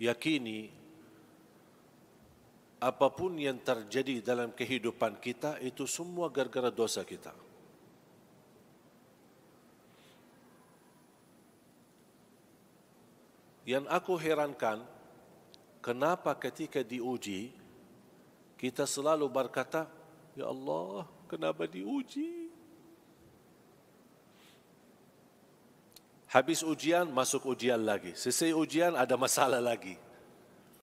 yakini apapun yang terjadi dalam kehidupan kita itu semua gara-gara dosa kita. Yang aku herankan, kenapa ketika diuji, kita selalu berkata, Ya Allah, kenapa diuji? Habis ujian, masuk ujian lagi. Selesai ujian, ada masalah lagi.